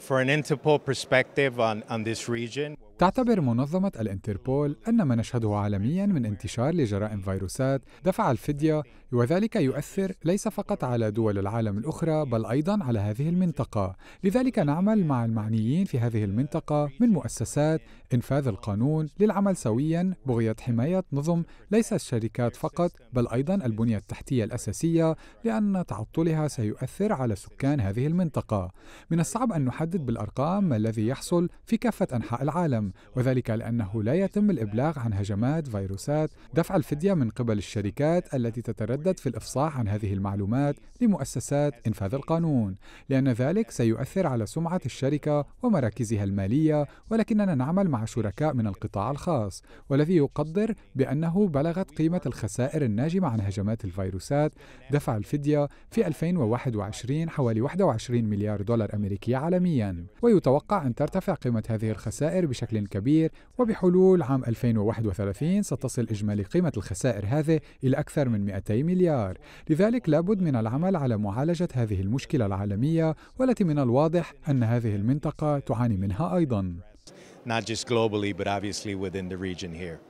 for an Interpol perspective on, on this region. تعتبر منظمة الانتربول أن ما نشهده عالميا من انتشار لجرائم فيروسات دفع الفدية وذلك يؤثر ليس فقط على دول العالم الأخرى بل أيضا على هذه المنطقة لذلك نعمل مع المعنيين في هذه المنطقة من مؤسسات إنفاذ القانون للعمل سويا بغية حماية نظم ليس الشركات فقط بل أيضا البنية التحتية الأساسية لأن تعطلها سيؤثر على سكان هذه المنطقة من الصعب أن نحدد بالأرقام ما الذي يحصل في كافة أنحاء العالم وذلك لأنه لا يتم الإبلاغ عن هجمات فيروسات دفع الفدية من قبل الشركات التي تتردد في الإفصاح عن هذه المعلومات لمؤسسات إنفاذ القانون لأن ذلك سيؤثر على سمعة الشركة ومراكزها المالية ولكننا نعمل مع شركاء من القطاع الخاص والذي يقدر بأنه بلغت قيمة الخسائر الناجمة عن هجمات الفيروسات دفع الفدية في 2021 حوالي 21 مليار دولار أمريكي عالميا ويتوقع أن ترتفع قيمة هذه الخسائر بشكل كبير وبحلول عام 2031 ستصل إجمالي قيمة الخسائر هذه إلى أكثر من 200 مليار لذلك لابد من العمل على معالجة هذه المشكلة العالمية والتي من الواضح أن هذه المنطقة تعاني منها أيضاً not just globally, but obviously within the region here.